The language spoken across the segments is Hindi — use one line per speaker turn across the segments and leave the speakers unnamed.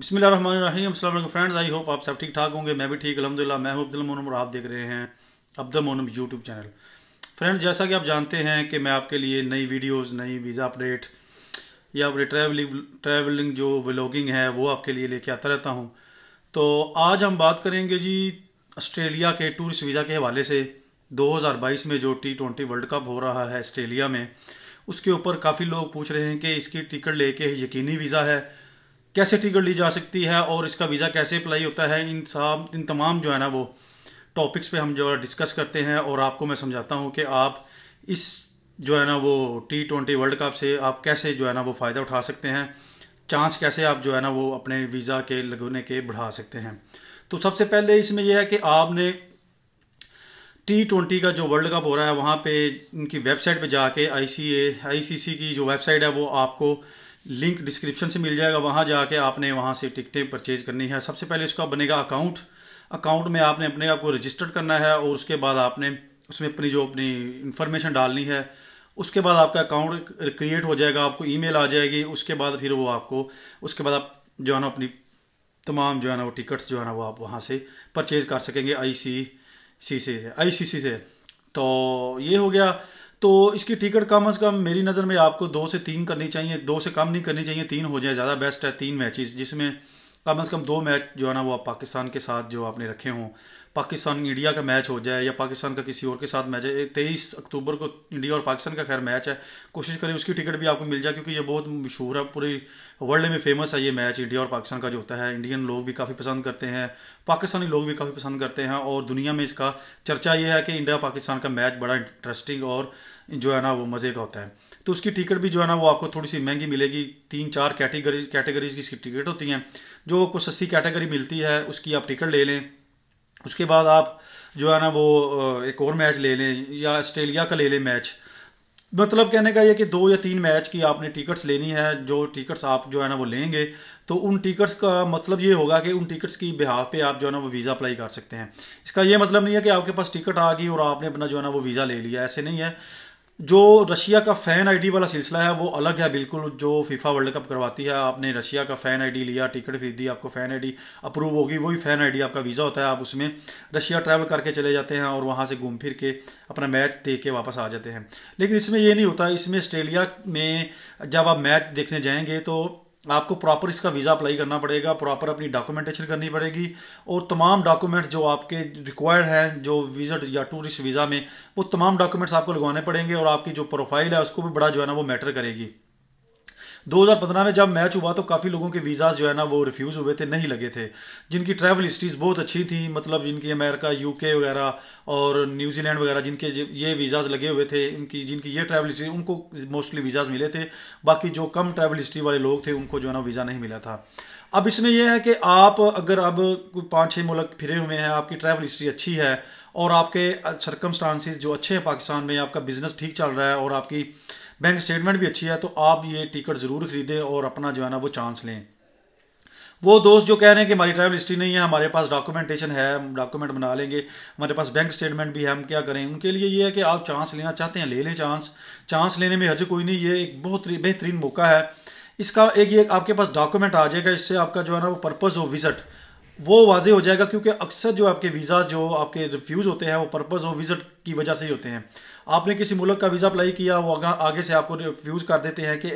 बसमिल फ्रेंड्स आई होप आप सब ठीक ठाक होंगे मैं भी ठीक अलहमदिल्ला मैं हूँ अब्दुल मोनम और आप देख रहे हैं Abdul Monam YouTube channel friends जैसा कि आप जानते हैं कि मैं आपके लिए नई वीडियोस नई वीज़ा अपडेट या अपने ट्रैवलिंग ट्रैवलिंग जो व्लॉगिंग है वो आपके लिए लेके आता रहता हूँ तो आज हम बात करेंगे जी ऑस्ट्रेलिया के टूरिस्ट वीज़ा के हवाले से दो में जो टी ट्वेंटी वर्ल्ड कप हो रहा है ऑस्ट्रेलिया में उसके ऊपर काफ़ी लोग पूछ रहे हैं कि इसकी टिकट लेके यकीनी वीज़ा है कैसे टिकट ली जा सकती है और इसका वीज़ा कैसे अप्लाई होता है इन सब इन तमाम जो है ना वो टॉपिक्स पे हम जो है डिस्कस करते हैं और आपको मैं समझाता हूँ कि आप इस जो है ना वो टी ट्वेंटी वर्ल्ड कप से आप कैसे जो है ना वो फ़ायदा उठा सकते हैं चांस कैसे आप जो है ना वो अपने वीज़ा के लगने के बढ़ा सकते हैं तो सबसे पहले इसमें यह है कि आपने टी ट्वेंटी का जो वर्ल्ड कप हो रहा है वहाँ पे इनकी वेबसाइट पे जाके आई सी ए आई सी सी की जो वेबसाइट है वो आपको लिंक डिस्क्रिप्शन से मिल जाएगा वहाँ जाके आपने वहाँ से टिकटें परचेज करनी है सबसे पहले उसका बनेगा अकाउंट अकाउंट में आपने अपने आप को रजिस्टर करना है और उसके बाद आपने उसमें अपनी जो अपनी इन्फॉर्मेशन डालनी है उसके बाद आपका अकाउंट क्रिएट हो जाएगा आपको ईमेल आ जाएगी उसके बाद फिर वो आपको उसके बाद आप जो है ना अपनी तमाम जो है ना वो टिकट्स जो है ना वो आप वहाँ से परचेज़ कर सकेंगे आई सी सी से आई सी सी से तो ये हो गया तो इसकी टिकट कम अज़ कम मेरी नज़र में आपको दो से तीन करनी चाहिए दो से कम नहीं करनी चाहिए तीन हो जाए ज़्यादा बेस्ट है तीन मैचेस जिसमें कम अज़ कम दो मैच जो है ना वो आप पाकिस्तान के साथ जो आपने रखे हों पाकिस्तान इंडिया का मैच हो जाए या पाकिस्तान का किसी और के साथ मैच है तेईस अक्टूबर को इंडिया और पाकिस्तान का खैर मैच है कोशिश करें उसकी टिकट भी आपको मिल जाए क्योंकि ये बहुत मशहूर है पूरी वर्ल्ड में फेमस है ये मैच इंडिया और पाकिस्तान का जो होता है इंडियन लोग भी काफ़ी पसंद करते हैं पाकिस्तानी लोग भी काफ़ी पसंद करते हैं और दुनिया में इसका चर्चा ये है कि इंडिया पाकिस्तान का मैच बड़ा इंटरेस्टिंग और जो है ना वो मज़े का होता है तो उसकी टिकट भी जो है ना वो आपको थोड़ी सी महंगी मिलेगी तीन चार कैटेगरी कैटेगरीज की टिकट होती हैं जो आपको सस्ती कैटेगरी मिलती है उसकी आप टिकट ले लें उसके बाद आप जो है ना वो एक और मैच ले लें या ऑस्ट्रेलिया का ले लें मैच मतलब कहने का ये कि दो या तीन मैच की आपने टिकट्स लेनी है जो टिकट्स आप जो है ना वो लेंगे तो उन टिकट्स का मतलब ये होगा कि उन टिकट्स की बिहाव पे आप जो है ना वो वीज़ा अप्लाई कर सकते हैं इसका ये मतलब नहीं है कि आपके पास टिकट आ गई और आपने अपना जो है ना वो वीज़ा ले लिया ऐसे नहीं है जो रशिया का फ़ैन आईडी वाला सिलसिला है वो अलग है बिल्कुल जो फीफा वर्ल्ड कप करवाती है आपने रशिया का फ़ैन आईडी लिया टिकट खरीदी आपको फ़ैन आईडी अप्रूव होगी वही फ़ैन आईडी आपका वीज़ा होता है आप उसमें रशिया ट्रैवल करके चले जाते हैं और वहाँ से घूम फिर के अपना मैच देख के वापस आ जाते हैं लेकिन इसमें ये नहीं होता इसमें ऑस्ट्रेलिया में जब आप मैच देखने जाएंगे तो आपको प्रॉपर इसका वीज़ा अप्लाई करना पड़ेगा प्रॉपर अपनी डॉक्यूमेंटेशन करनी पड़ेगी और तमाम डॉक्यूमेंट्स जो आपके रिक्वायर्ड हैं जो वीज़ा या टूरिस्ट वीज़ा में वो तमाम डॉक्यूमेंट्स आपको लगवाने पड़ेंगे और आपकी जो प्रोफाइल है उसको भी बड़ा जो है ना वो मैटर करेगी 2015 में जब मैच हुआ तो काफ़ी लोगों के वीज़ा जो है ना वो रिफ्यूज़ हुए थे नहीं लगे थे जिनकी ट्रैवल हिस्ट्रीज़ बहुत अच्छी थी मतलब जिनकी अमेरिका यूके वगैरह और न्यूजीलैंड वगैरह जिनके ये वीज़ाज़ लगे हुए थे इनकी जिनकी ये ट्रैवल हिस्ट्री उनको मोस्टली वीज़ाज़ मिले थे बाकी जो कम ट्रैवल हिस्ट्री वाले लोग थे उनको जो है ना वीज़ा नहीं मिला था अब इसमें यह है कि आप अगर अब पाँच छः मुल्क फिरे हुए हैं आपकी ट्रैवल हिस्ट्री अच्छी है और आपके सरकमस्टांसिस जो अच्छे हैं पाकिस्तान में आपका बिज़नेस ठीक चल रहा है और आपकी बैंक स्टेटमेंट भी अच्छी है तो आप ये टिकट ज़रूर खरीदें और अपना जो है ना वो चांस लें वो दोस्त जो कह रहे हैं कि हमारी ट्रैवल हिस्ट्री नहीं है हमारे पास डॉक्यूमेंटेशन है हम डॉक्यूमेंट बना लेंगे हमारे पास बैंक स्टेटमेंट भी है हम क्या करें उनके लिए ये है कि आप चांस लेना चाहते हैं ले लें चांस चांस लेने में हज कोई नहीं ये एक बहुत बेहतरीन मौका है इसका एक ये आपके पास डॉक्यूमेंट आ जाएगा इससे आपका जो है ना वो पर्पज़ हो विज़िट वो वाजे हो जाएगा क्योंकि अक्सर जो आपके वीज़ा जो आपके रिफ्यूज़ होते हैं वो पर्पज़ हो विज़िट की वजह से ही होते हैं आपने किसी मुल्क का वीज़ा अप्लाई किया वो आगे से आपको रिफ्यूज़ कर देते हैं कि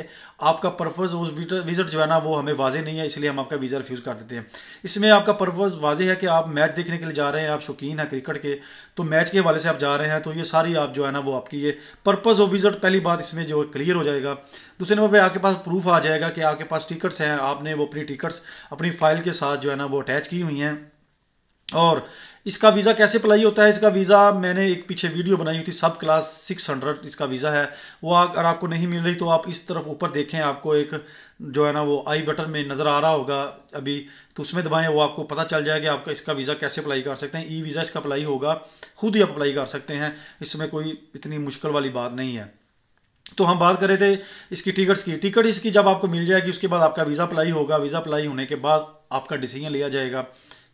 आपका पर्पज़ उस विज़िट जो है ना वो हमें वाजे नहीं है इसलिए हम आपका वीज़ा रिफ्यूज़ कर देते हैं इसमें आपका पर्पज़ वाजे है कि आप मैच देखने के लिए जा रहे हैं आप शौकीन हैं क्रिकेट के तो मैच के हवाले से आप जा रहे हैं तो ये सारी आप जो है ना वो आपकी ये पर्पज़ ऑफ विज़ट पहली बात इसमें जो क्लियर हो जाएगा दूसरे नंबर पर आपके पास प्रूफ आ जाएगा कि आपके पास टिकट्स हैं आपने वो अपनी टिकट्स अपनी फ़ाइल के साथ जो है ना वो अटैच की हुई हैं और इसका वीज़ा कैसे अप्लाई होता है इसका वीज़ा मैंने एक पीछे वीडियो बनाई थी सब क्लास 600 इसका वीज़ा है वो अगर आपको नहीं मिल रही तो आप इस तरफ ऊपर देखें आपको एक जो है ना वो आई बटन में नज़र आ रहा होगा अभी तो उसमें दबाएं वो आपको पता चल जाएगा आपका इसका वीज़ा कैसे अप्लाई कर सकते हैं ई वीज़ा इसका अप्लाई होगा खुद ही आप अप्लाई कर सकते हैं इसमें कोई इतनी मुश्किल वाली बात नहीं है तो हम बात कर रहे थे इसकी टिकट्स की टिकट इसकी जब आपको मिल जाएगी उसके बाद आपका वीज़ा अप्लाई होगा वीज़ा अप्लाई होने के बाद आपका डिसीजन लिया जाएगा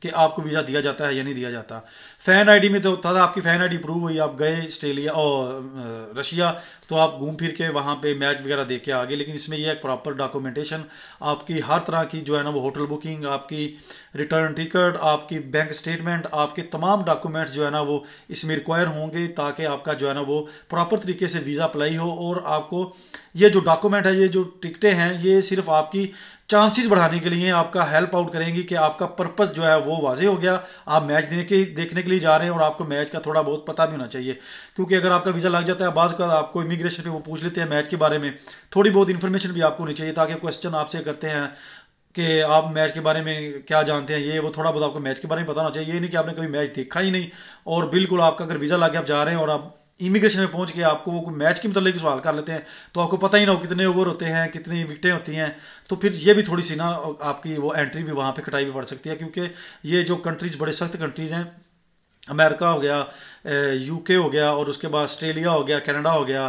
कि आपको वीज़ा दिया जाता है या नहीं दिया जाता फ़ैन आईडी में तो होता था आपकी फ़ैन आईडी प्रूव हुई आप गए ऑस्ट्रेलिया और रशिया तो आप घूम फिर के वहाँ पे मैच वगैरह देख के आ गए लेकिन इसमें यह एक प्रॉपर डॉक्यूमेंटेशन आपकी हर तरह की जो है ना वो होटल बुकिंग आपकी रिटर्न टिकट आपकी बैंक स्टेटमेंट आपके तमाम डॉक्यूमेंट्स जो है ना वो इसमें रिक्वायर होंगे ताकि आपका जो है ना वो प्रॉपर तरीके से वीज़ा अप्लाई हो और आपको ये जो डॉक्यूमेंट है ये जो टिकटें हैं ये सिर्फ आपकी चांसेस बढ़ाने के लिए आपका हेल्प आउट करेंगी कि आपका पर्पस जो है वो वाजे हो गया आप मैच देने के देखने के लिए जा रहे हैं और आपको मैच का थोड़ा बहुत पता भी होना चाहिए क्योंकि अगर आपका वीज़ा लग जाता है बाज़ का आपको इमिग्रेशन पे वो पूछ लेते हैं मैच के बारे में थोड़ी बहुत इन्फॉर्मेशन भी आपको होनी चाहिए ताकि क्वेश्चन आपसे करते हैं कि आप मैच के बारे में क्या जानते हैं ये वो थोड़ा बहुत आपको मैच के बारे में पता होना चाहिए ये नहीं कि आपने कभी मैच देखा ही नहीं और बिल्कुल आपका अगर वीज़ा लग के आप जा रहे हैं और आप इमिग्रेशन में पहुंच के आपको वो मैच के मतलब सवाल कर लेते हैं तो आपको पता ही ना हो कितने ओवर होते हैं कितनी विकटें होती हैं तो फिर ये भी थोड़ी सी ना आपकी वो एंट्री भी वहाँ पे कटाई भी पड़ सकती है क्योंकि ये जो कंट्रीज बड़े सख्त कंट्रीज हैं अमेरिका हो गया यूके हो गया और उसके बाद ऑस्ट्रेलिया हो गया कनाडा हो गया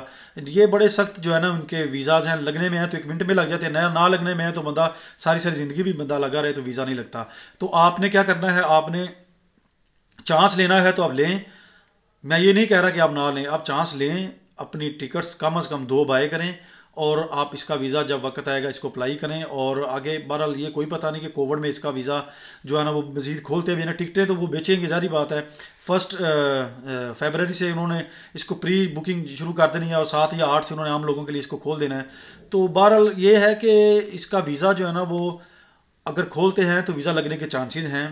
ये बड़े सख्त जो है ना उनके वीज़ाज हैं लगने में हैं तो एक मिनट में लग जाते हैं नया ना लगने में है तो बंदा सारी सारी ज़िंदगी भी बंदा लगा रहे तो वीज़ा नहीं लगता तो आपने क्या करना है आपने चांस लेना है तो आप लें मैं ये नहीं कह रहा कि आप ना लें आप चांस लें अपनी टिकट्स कम अज़ कम दो बाय करें और आप इसका वीज़ा जब वक्त आएगा इसको अप्लाई करें और आगे बहरहाल ये कोई पता नहीं कि कोविड में इसका वीज़ा जो है ना वो मज़ीद खोलते भी ना टिकटें तो वो बेचेंगे जारी बात है फर्स्ट फेबररी से उन्होंने इसको प्री बुकिंग शुरू कर देनी है और सात या आठ से उन्होंने आम लोगों के लिए इसको खोल देना है तो बहरहाल ये है कि इसका वीज़ा जो है ना वो अगर खोलते हैं तो वीज़ा लगने के चांसेज हैं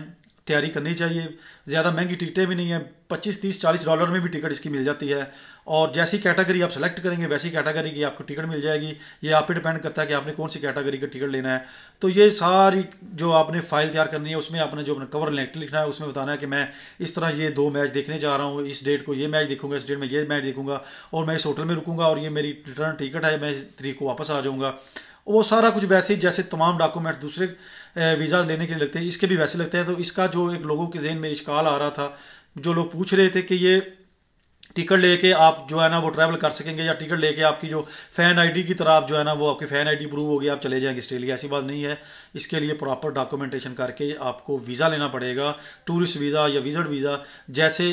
तैयारी करनी चाहिए ज़्यादा महंगी टिकटें भी नहीं है पच्चीस तीस चालीस डॉलर में भी टिकट इसकी मिल जाती है और जैसी कैटेगरी आप सेलेक्ट करेंगे वैसी कैटेगरी की आपको टिकट मिल जाएगी ये आप पे डिपेंड करता है कि आपने कौन सी कैटेगरी का टिकट लेना है तो ये सारी जो आपने फाइल तैयार करनी है उसमें आपने जो अपना कवर लेटर लिखना है उसमें बताना है कि मैं इस तरह ये दो मैच देखने जा रहा हूँ इस डेट को ये मैच देखूंगा इस डेट में ये मैच देखूंगा और मैं इस होटल में रुकूंगा और ये मेरी रिटर्न टिकट है मैं इस तरीक को वापस आ जाऊँगा वो सारा कुछ वैसे ही जैसे तमाम डॉक्यूमेंट्स दूसरे वीज़ा लेने के लिए लगते हैं इसके भी वैसे लगते हैं तो इसका जो एक लोगों के जहन में इश्काल आ रहा था जो लोग पूछ रहे थे कि ये टिकट लेके आप जो है ना वो ट्रैवल कर सकेंगे या टिकट लेके आपकी जो फ़ैन आईडी की तरह आप जो है ना वो आपकी फ़ैन आईडी प्रूव होगी आप चले जाएंगे ऑस्ट्रेलिया ऐसी बात नहीं है इसके लिए प्रॉपर डॉक्यूमेंटेशन करके आपको वीज़ा लेना पड़ेगा टूरिस्ट वीज़ा या विज़िट वीज़ा जैसे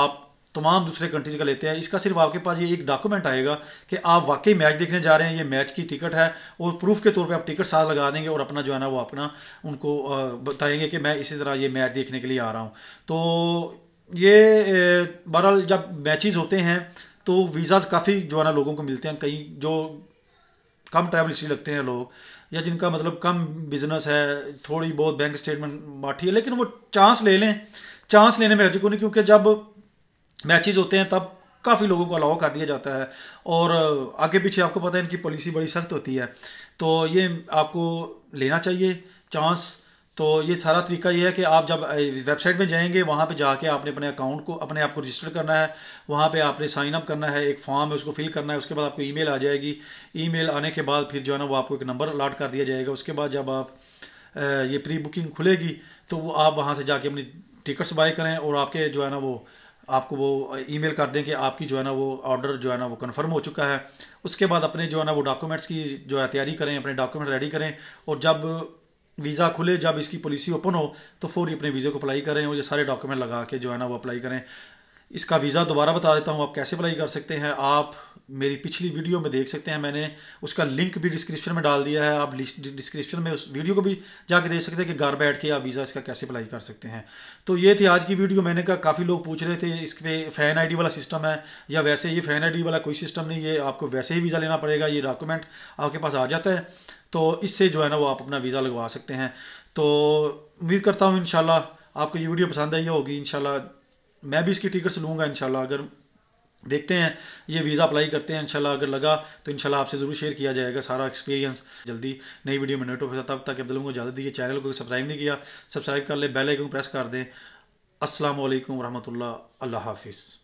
आप तमाम दूसरे कंट्रीज का लेते हैं इसका सिर्फ आपके पास ये एक डॉक्यूमेंट आएगा कि आप वाकई मैच देखने जा रहे हैं ये मैच की टिकट है और प्रूफ के तौर पे आप टिकट साथ लगा देंगे और अपना जो है ना वो अपना उनको बताएंगे कि मैं इसी तरह ये मैच देखने के लिए आ रहा हूँ तो ये बहरहाल जब मैच होते हैं तो वीज़ाज काफ़ी जो है ना लोगों को मिलते हैं कई जो कम ट्रैवल हिस्ट्री लगते हैं लोग या जिनका मतलब कम बिजनेस है थोड़ी बहुत बैंक स्टेटमेंट बाटी है लेकिन वो चांस ले लें चांस लेने में हर्जी को नहीं क्योंकि जब मैचेज होते हैं तब काफ़ी लोगों को अलाउ कर दिया जाता है और आगे पीछे आपको पता है इनकी पॉलिसी बड़ी सख्त होती है तो ये आपको लेना चाहिए चांस तो ये सारा तरीका ये है कि आप जब वेबसाइट में जाएंगे वहाँ पे जाके आपने अपने अकाउंट को अपने आप को रजिस्टर करना है वहाँ पे आपने साइन अप करना है एक फॉर्म है उसको फिल करना है उसके बाद आपको ईमेल आ जाएगी ईमेल आने के बाद फिर जो है ना वो आपको एक नंबर अलाट कर दिया जाएगा उसके बाद जब आप ये प्री बुकिंग खुलेगी तो वो आप वहाँ से जाके अपनी टिकट्स बाई करें और आपके जो है ना वो आपको वो ईमेल कर दें कि आपकी जो है ना वो ऑर्डर जो है ना वो कन्फर्म हो चुका है उसके बाद अपने जो है ना वो डॉक्यूमेंट्स की जो है तैयारी करें अपने डॉक्यूमेंट रेडी करें और जब वीज़ा खुले जब इसकी पॉलिसी ओपन हो तो फोरी अपने वीज़े को अप्लाई करें और ये सारे डॉक्यूमेंट लगा के जो है ना वो अप्लाई करें इसका वीज़ा दोबारा बता देता हूँ आप कैसे अप्लाई कर सकते हैं आप मेरी पिछली वीडियो में देख सकते हैं मैंने उसका लिंक भी डिस्क्रिप्शन में डाल दिया है आप डिस्क्रिप्शन में उस वीडियो को भी जाके देख सकते हैं कि घर बैठ के आप वीज़ा इसका कैसे अप्लाई कर सकते हैं तो ये थी आज की वीडियो मैंने कहा काफ़ी लोग पूछ रहे थे इस पर फ़ैन आई वाला सिस्टम है या वैसे ये फ़ैन आई वाला कोई सिस्टम नहीं है आपको वैसे ही वीज़ा लेना पड़ेगा ये डॉक्यूमेंट आपके पास आ जाता है तो इससे जो है ना वो आप अपना वीज़ा लगवा सकते हैं तो उम्मीद करता हूँ इन आपको ये वीडियो पसंद आई होगी इनशाला मैं भी इसकी टिकट्स लूँगा इनशाला अगर देखते हैं ये वीज़ा अप्लाई करते हैं इनशाला अगर लगा तो इनशाला आपसे ज़रूर शेयर किया जाएगा सारा एक्सपीरियंस जल्दी नई वीडियो में नेटवर्क के तब तक अब्दुल को ज़्यादा दीजिए चैनल को सब्सक्राइब नहीं किया सब्सक्राइब कर ले बेल आइकन प्रेस कर दें असल वरहमल अल्लाह हाफिज़